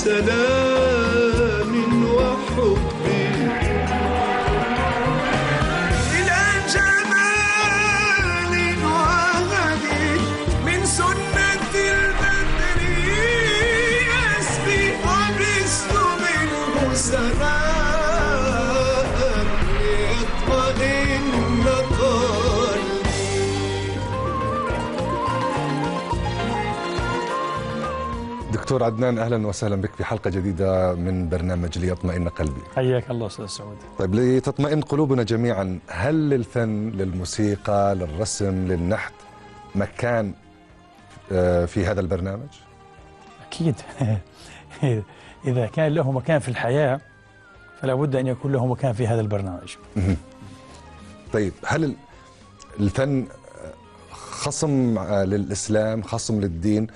السلام دكتور عدنان اهلا وسهلا بك في حلقه جديده من برنامج ليطمئن قلبي. حياك الله استاذ سعود. طيب لتطمئن قلوبنا جميعا، هل للفن، للموسيقى، للرسم، للنحت مكان آه، في هذا البرنامج؟ اكيد اذا كان له مكان في الحياه فلا بد ان يكون له مكان في هذا البرنامج. طيب هل الفن خصم للاسلام، خصم للدين؟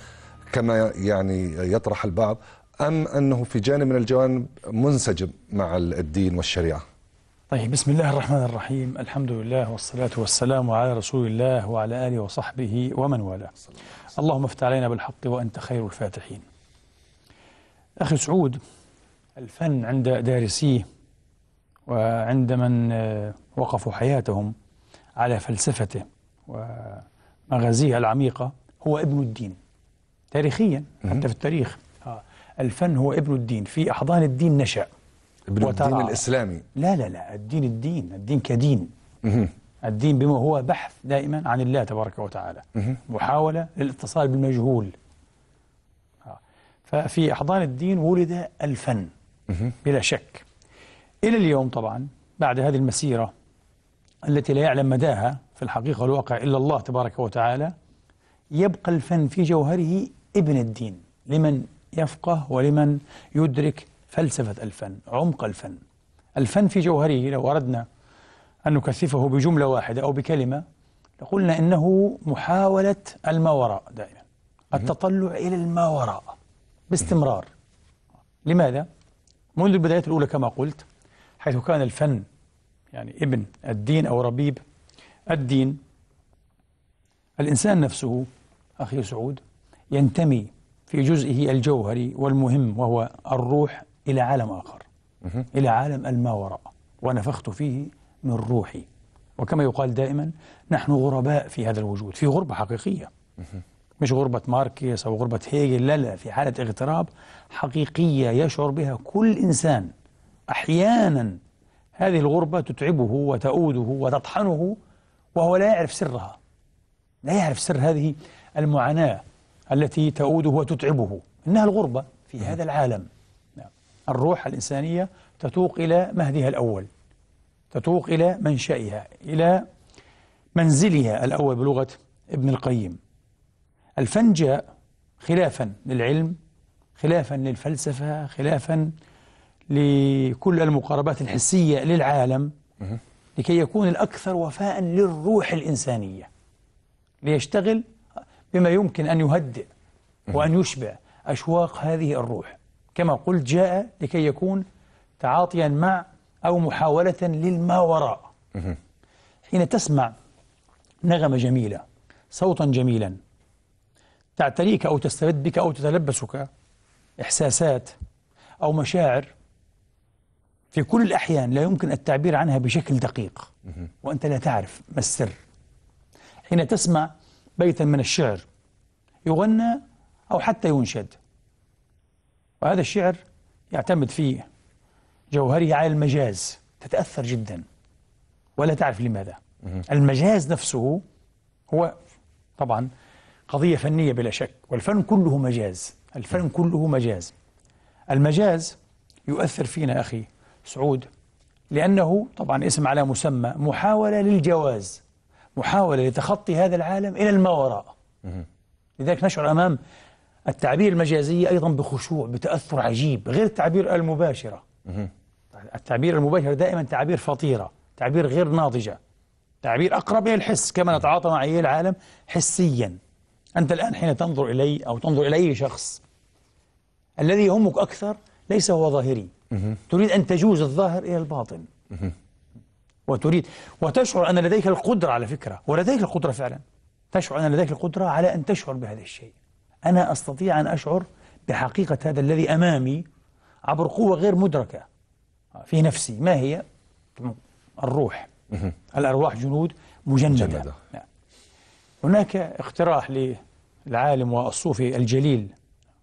كما يعني يطرح البعض أم أنه في جانب من الجوانب منسجم مع الدين والشريعة طيب بسم الله الرحمن الرحيم الحمد لله والصلاة والسلام على رسول الله وعلى آله وصحبه ومن والاه اللهم افتح علينا بالحق وأنت خير الفاتحين أخي سعود الفن عند دارسيه وعند من آه، وقفوا حياتهم على فلسفته ومغازيه العميقة هو ابن الدين تاريخيا حتى في التاريخ آه. الفن هو ابن الدين في أحضان الدين نشأ ابن الدين الإسلامي لا لا لا الدين الدين الدين كدين الدين بما هو بحث دائما عن الله تبارك وتعالى محاولة للاتصال بالمجهول آه. ففي أحضان الدين ولد الفن بلا شك إلى اليوم طبعا بعد هذه المسيرة التي لا يعلم مداها في الحقيقة والواقع إلا الله تبارك وتعالى يبقى الفن في جوهره ابن الدين لمن يفقه ولمن يدرك فلسفة الفن عمق الفن الفن في جوهره لو أردنا أن نكثفه بجملة واحدة أو بكلمة لقلنا إنه محاولة الما وراء دائما التطلع إلى الما وراء باستمرار لماذا؟ منذ البدايات الأولى كما قلت حيث كان الفن يعني ابن الدين أو ربيب الدين الإنسان نفسه أخي سعود ينتمي في جزئه الجوهري والمهم وهو الروح إلى عالم آخر إلى عالم الماوراء ونفخت فيه من روحي وكما يقال دائما نحن غرباء في هذا الوجود في غربة حقيقية مش غربة ماركس أو غربة هيجل لا لا في حالة اغتراب حقيقية يشعر بها كل إنسان أحيانا هذه الغربة تتعبه وتؤوده وتطحنه وهو لا يعرف سرها لا يعرف سر هذه المعاناة التي تؤوده وتتعبه إنها الغربة في هذا العالم نعم. الروح الإنسانية تتوق إلى مهدها الأول تتوق إلى منشئها إلى منزلها الأول بلغة ابن القيم الفن جاء خلافا للعلم خلافا للفلسفة خلافا لكل المقاربات الحسية للعالم لكي يكون الأكثر وفاء للروح الإنسانية ليشتغل بما يمكن أن يهدئ وأن يشبع أشواق هذه الروح كما قلت جاء لكي يكون تعاطيا مع أو محاولة للما وراء حين تسمع نغمة جميلة صوتا جميلا تعتريك أو تسترد بك أو تتلبسك إحساسات أو مشاعر في كل الأحيان لا يمكن التعبير عنها بشكل دقيق وأنت لا تعرف ما السر حين تسمع بيتا من الشعر يغنى أو حتى ينشد وهذا الشعر يعتمد فيه جوهره على المجاز تتأثر جدا ولا تعرف لماذا المجاز نفسه هو طبعا قضية فنية بلا شك والفن كله مجاز الفن كله مجاز المجاز يؤثر فينا أخي سعود لأنه طبعا اسم على مسمى محاولة للجواز محاولة لتخطي هذا العالم إلى ما وراء لذلك نشعر أمام التعبير المجازية أيضا بخشوع بتأثر عجيب غير التعبير المباشرة التعبير المباشر دائما تعبير فطيرة تعبير غير ناضجة تعبير أقرب إلى الحس كما نتعاطى مع أي العالم حسيا أنت الآن حين تنظر إلي أو تنظر إلى أي شخص الذي يهمك أكثر ليس هو ظاهري تريد أن تجوز الظاهر إلى الباطن وتريد وتشعر أن لديك القدرة على فكرة ولديك القدرة فعلا تشعر أن لديك القدرة على أن تشعر بهذا الشيء أنا أستطيع أن أشعر بحقيقة هذا الذي أمامي عبر قوة غير مدركة في نفسي ما هي؟ الروح الأرواح جنود مجندة, مجندة. نعم. هناك اقتراح للعالم والصوفي الجليل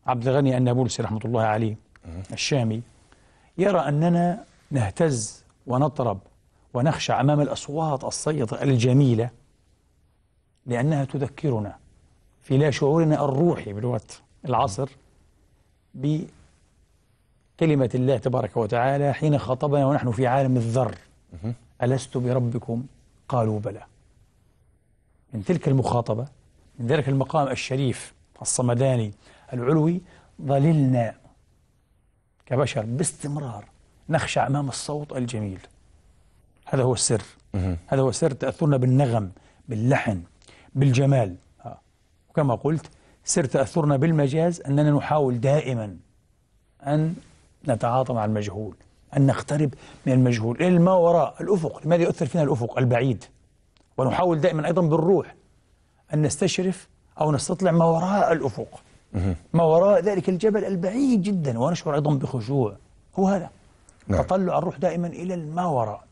عبد الغني النابلسي رحمة الله عليه الشامي يرى أننا نهتز ونطرب ونخشى أمام الأصوات الصيدة الجميلة لأنها تذكرنا في لا شعورنا الروحي بلغة العصر بكلمة الله تبارك وتعالى حين خاطبنا ونحن في عالم الذر ألست بربكم قالوا بلى من تلك المخاطبة من ذلك المقام الشريف الصمداني العلوي ظللنا كبشر باستمرار نخشى أمام الصوت الجميل هذا هو السر هذا هو سر تأثرنا بالنغم باللحن بالجمال آه. وكما قلت سر تأثرنا بالمجاز أننا نحاول دائما أن نتعاطى مع المجهول أن نقترب من المجهول إلى ما وراء الأفق لماذا يؤثر فينا الأفق البعيد ونحاول دائما أيضا بالروح أن نستشرف أو نستطلع ما وراء الأفق ما وراء ذلك الجبل البعيد جدا ونشعر أيضا بخشوع هو هذا نعم. تطلع الروح دائما إلى ما وراء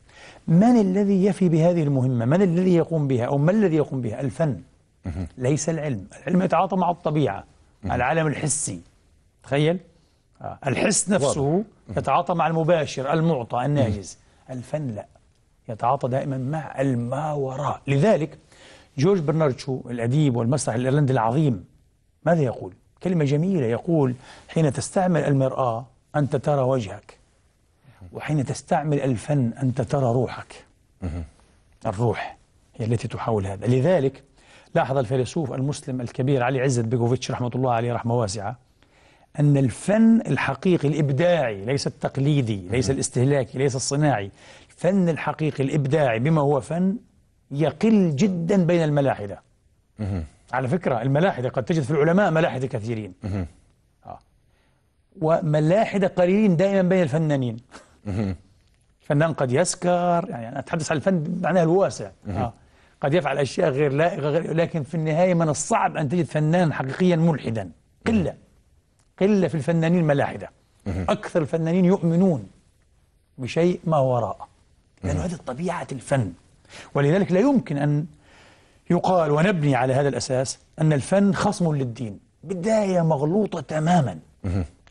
من الذي يفي بهذه المهمة من الذي يقوم بها أو ما الذي يقوم بها الفن ليس العلم العلم يتعاطى مع الطبيعة العالم الحسي تخيل آه. الحس نفسه يتعاطى مع المباشر المعطى الناجز الفن لا يتعاطى دائما مع الما وراء لذلك جورج برنارد شو الأديب والمسرح الإيرلندي العظيم ماذا يقول؟ كلمة جميلة يقول حين تستعمل المرآة أنت ترى وجهك وحين تستعمل الفن أنت ترى روحك الروح هي التي تحاول هذا لذلك لاحظ الفيلسوف المسلم الكبير علي عزت بيكوفيتش رحمة الله عليه رحمة واسعة أن الفن الحقيقي الإبداعي ليس التقليدي ليس الاستهلاكي ليس الصناعي الفن الحقيقي الإبداعي بما هو فن يقل جدا بين الملاحدة على فكرة الملاحدة قد تجد في العلماء ملاحدة كثيرين آه. وملاحدة قليلين دائما بين الفنانين فنان قد يسكر يعني أنا أتحدث عن الفن بمعناه الواسع آه. قد يفعل أشياء غير لائقة غير لكن في النهاية من الصعب أن تجد فنان حقيقيا ملحدا قلة قلة في الفنانين الملاحدة أكثر الفنانين يؤمنون بشيء ما وراء لأن هذه طبيعة الفن ولذلك لا يمكن أن يقال ونبني على هذا الأساس أن الفن خصم للدين بداية مغلوطة تماما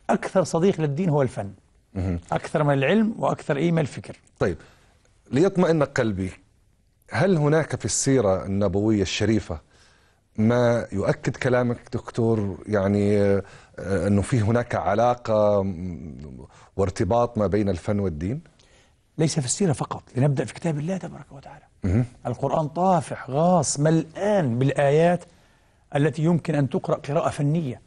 أكثر صديق للدين هو الفن أكثر من العلم وأكثر من الفكر طيب ليطمئن قلبي هل هناك في السيرة النبوية الشريفة ما يؤكد كلامك دكتور يعني آه، أنه في هناك علاقة وارتباط ما بين الفن والدين ليس في السيرة فقط لنبدأ في كتاب الله تبارك وتعالى القرآن طافح غاص ملآن بالآيات التي يمكن أن تقرأ قراءة فنية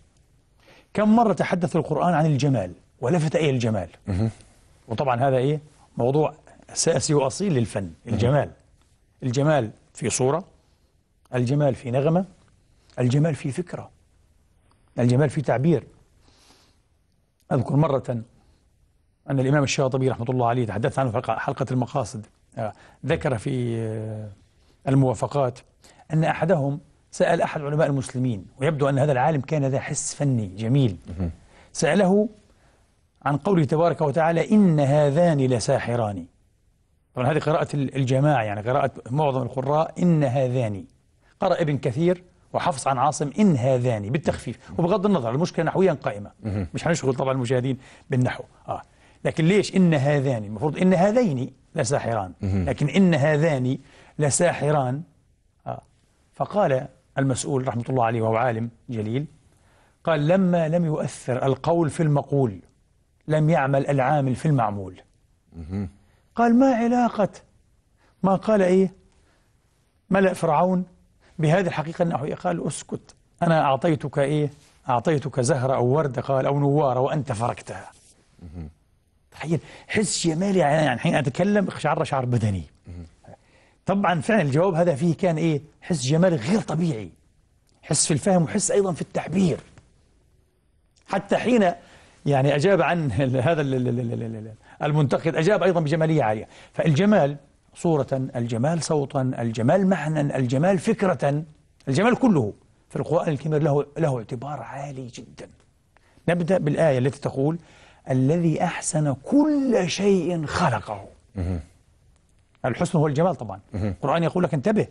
كم مرة تحدث القرآن عن الجمال ولفت إلى الجمال وطبعا هذا إيه موضوع أساسي وأصيل للفن الجمال الجمال في صورة الجمال في نغمة الجمال في فكرة الجمال في تعبير أذكر مرة أن الإمام الشاطبي رحمة الله عليه تحدثت عنه في حلقة المقاصد آه، ذكر في آه، الموافقات أن أحدهم سأل أحد علماء المسلمين ويبدو أن هذا العالم كان ذا حس فني جميل سأله عن قوله تبارك وتعالى إن هذان لساحران طبعا هذه قراءة الجماعة يعني قراءة معظم القراء إن هذان قرأ ابن كثير وحفص عن عاصم إن هذان بالتخفيف وبغض النظر المشكلة نحويا قائمة مش هنشغل طبعا المشاهدين بالنحو آه. لكن ليش إن هذان المفروض إن هذين لساحران لكن إن هذان لساحران آه. فقال المسؤول رحمة الله عليه وهو عالم جليل قال لما لم يؤثر القول في المقول لم يعمل العامل في المعمول قال ما علاقة ما قال إيه ملأ فرعون بهذه الحقيقة أنه قال أسكت أنا أعطيتك إيه أعطيتك زهرة أو وردة قال أو نوارة وأنت فركتها تخيل حس شمالي يعني, يعني حين أتكلم شعر شعر بدني طبعا فعلا الجواب هذا فيه كان إيه حس جمالي غير طبيعي حس في الفهم وحس أيضا في التعبير حتى حين يعني أجاب عن هذا المنتقد أجاب أيضا بجمالية عالية فالجمال صورة الجمال صوتا الجمال معنى الجمال فكرة الجمال كله في القرآن الكريم له له اعتبار عالي جدا نبدأ بالآية التي تقول الذي أحسن كل شيء خلقه الحسن هو الجمال طبعا القرآن يقول لك انتبه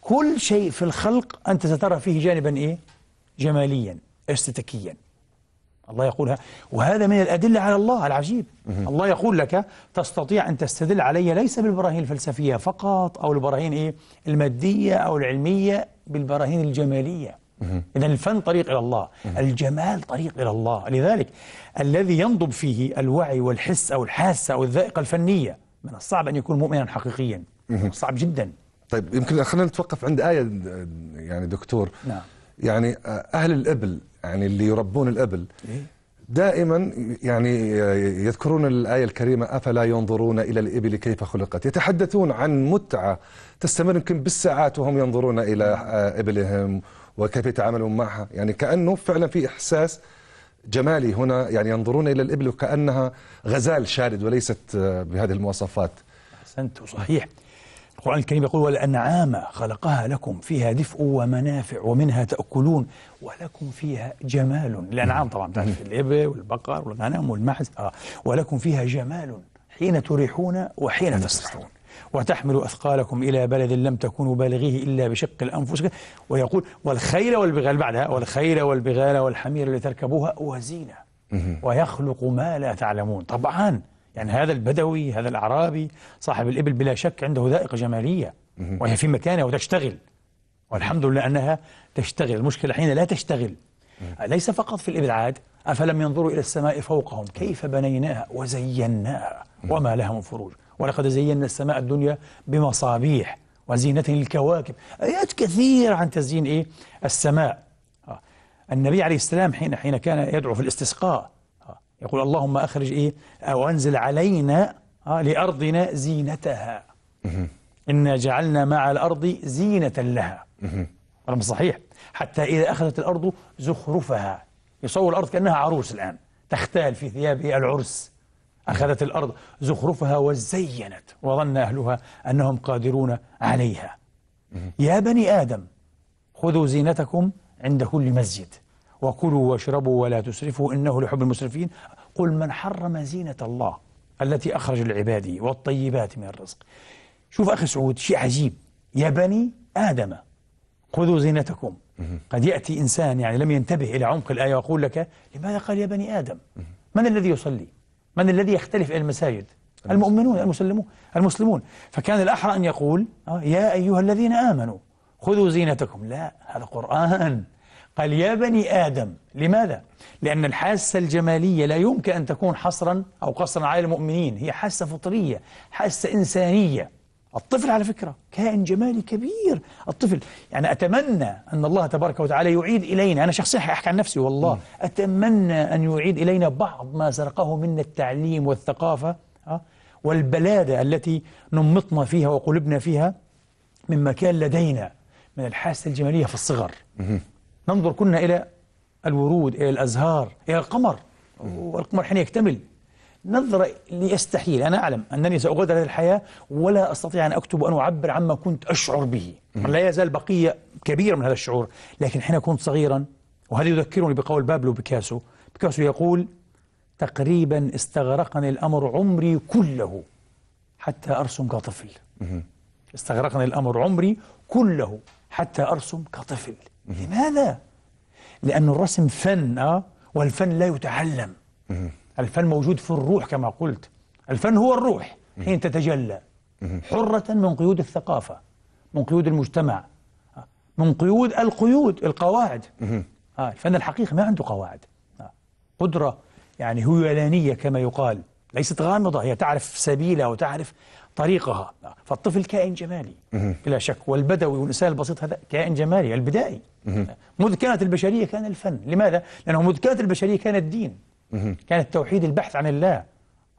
كل شيء في الخلق أنت سترى فيه جانبا إيه جماليا استتكيا الله يقولها وهذا من الأدلة على الله العجيب الله يقول لك تستطيع أن تستدل علي ليس بالبراهين الفلسفية فقط أو البراهين إيه المادية أو العلمية بالبراهين الجمالية إذا الفن طريق إلى الله الجمال طريق إلى الله لذلك الذي ينضب فيه الوعي والحس أو الحاسة أو الذائقة الفنية من الصعب أن يكون مؤمنا حقيقيا صعب جدا طيب يمكن خلينا نتوقف عند آية يعني دكتور نعم يعني آه، اهل الابل يعني اللي يربون الابل إيه. دائما يعني آه، يذكرون الآية الكريمة أفلا ينظرون إلى الإبل كيف خلقت يتحدثون عن متعة تستمر يمكن بالساعات وهم ينظرون إلى آه، إبلهم وكيف يتعاملون معها يعني كأنه فعلا في إحساس جمالي هنا يعني ينظرون إلى الإبل وكأنها غزال شارد وليست بهذه المواصفات أحسنت وصحيح القرآن الكريم يقول والأنعام خلقها لكم فيها دفء ومنافع ومنها تأكلون ولكم فيها جمال الأنعام طبعا تعرف الإبل والبقر والغنم والمعز آه ولكم فيها جمال حين تريحون وحين تسرحون وتحمل أثقالكم إلى بلد لم تكونوا بالغيه إلا بشق الأنفس ويقول والخيل والبغال بعدها والخيل والبغال والحمير لتركبوها وزينة ويخلق ما لا تعلمون طبعا يعني هذا البدوي هذا الأعرابي صاحب الإبل بلا شك عنده ذائقة جمالية وهي في مكانها وتشتغل والحمد لله أنها تشتغل المشكلة حين لا تشتغل ليس فقط في الإبعاد أفلم ينظروا إلى السماء فوقهم كيف بنيناها وزيناها وما لها من فروج ولقد زينا السماء الدنيا بمصابيح وزينة للكواكب آيات كثيرة عن تزيين إيه السماء آه. النبي عليه السلام حين حين كان يدعو في الاستسقاء يقول اللهم أخرج إيه أو أنزل علينا آه، لأرضنا زينتها إنا جعلنا مع الأرض زينة لها رقم صحيح حتى إذا أخذت الأرض زخرفها يصور الأرض كأنها عروس الآن تختال في ثيابه إيه؟ العرس أخذت الأرض زخرفها وزينت وظن أهلها أنهم قادرون عليها يا بني آدم خذوا زينتكم عند كل مسجد وكلوا واشربوا ولا تسرفوا إنه لحب المسرفين قل من حرم زينة الله التي أخرج العباد والطيبات من الرزق شوف أخي سعود شيء عجيب يا بني آدم خذوا زينتكم قد يأتي إنسان يعني لم ينتبه إلى عمق الآية ويقول لك لماذا قال يا بني آدم من الذي يصلي من الذي يختلف إلى المساجد المؤمنون المسلمون المسلمون فكان الأحرى أن يقول آه، يا أيها الذين آمنوا خذوا زينتكم لا هذا قرآن قال يا بني آدم لماذا؟ لأن الحاسة الجمالية لا يمكن أن تكون حصرا أو قصرا على المؤمنين هي حاسة فطرية حاسة إنسانية الطفل على فكرة كائن جمالي كبير الطفل يعني أتمنى أن الله تبارك وتعالى يعيد إلينا أنا شخصيا حأحكي عن نفسي والله م. أتمنى أن يعيد إلينا بعض ما سرقه منا التعليم والثقافة آه، والبلادة التي نمطنا فيها وقلبنا فيها مما كان لدينا من الحاسة الجمالية في الصغر ننظر كنا إلى الورود إلى الأزهار إلى القمر والقمر حين يكتمل نظرة ليستحيل أنا أعلم أنني سأغادر هذه الحياة ولا أستطيع أن أكتب وأن أعبر عما كنت أشعر به لا يزال بقية كبيرة من هذا الشعور لكن حين كنت صغيرا وهذا يذكرني بقول بابلو بيكاسو بيكاسو يقول تقريبا استغرقني الأمر عمري كله حتى أرسم كطفل استغرقني الأمر عمري كله حتى أرسم كطفل لماذا؟ لأن الرسم فن أه؟ والفن لا يتعلم الفن موجود في الروح كما قلت الفن هو الروح حين تتجلى حرة من قيود الثقافة من قيود المجتمع آه، من قيود القيود القواعد آه، الفن الحقيقي ما عنده قواعد آه، قدرة يعني هيولانية كما يقال ليست غامضة هي تعرف سبيلها وتعرف طريقها نعم. فالطفل كائن جمالي بلا شك والبدوي والإنسان البسيط هذا كائن جمالي البدائي مذ كانت البشرية كان الفن لماذا؟ لأنه مذ كانت البشرية كان الدين كان التوحيد البحث عن الله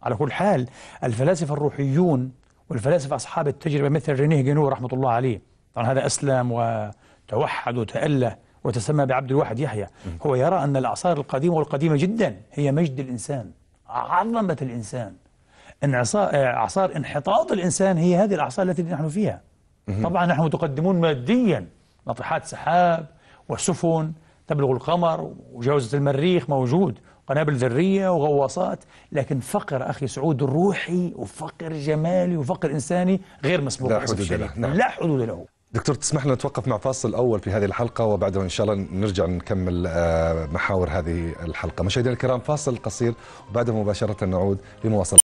على كل حال الفلاسفة الروحيون والفلاسفة أصحاب التجربة مثل رينيه جنو رحمة الله عليه طبعا هذا أسلم وتوحد وتأله وتسمى بعبد الواحد يحيى هو يرى أن الأعصار القديمة والقديمة جدا هي مجد الإنسان عظمة الإنسان آه، اعصار انحطاط الانسان هي هذه الاعصار التي نحن فيها طبعا نحن متقدمون ماديا ناطحات سحاب وسفن تبلغ القمر وجوزة المريخ موجود قنابل ذرية وغواصات لكن فقر أخي سعود روحي وفقر جمالي وفقر إنساني غير مسبوق لا حدود له نعم. لا حدود له دكتور تسمح لنا نتوقف مع فاصل أول في هذه الحلقة وبعدها إن شاء الله نرجع نكمل آه، محاور هذه الحلقة مشاهدينا الكرام فاصل قصير وبعده مباشرة نعود لمواصلة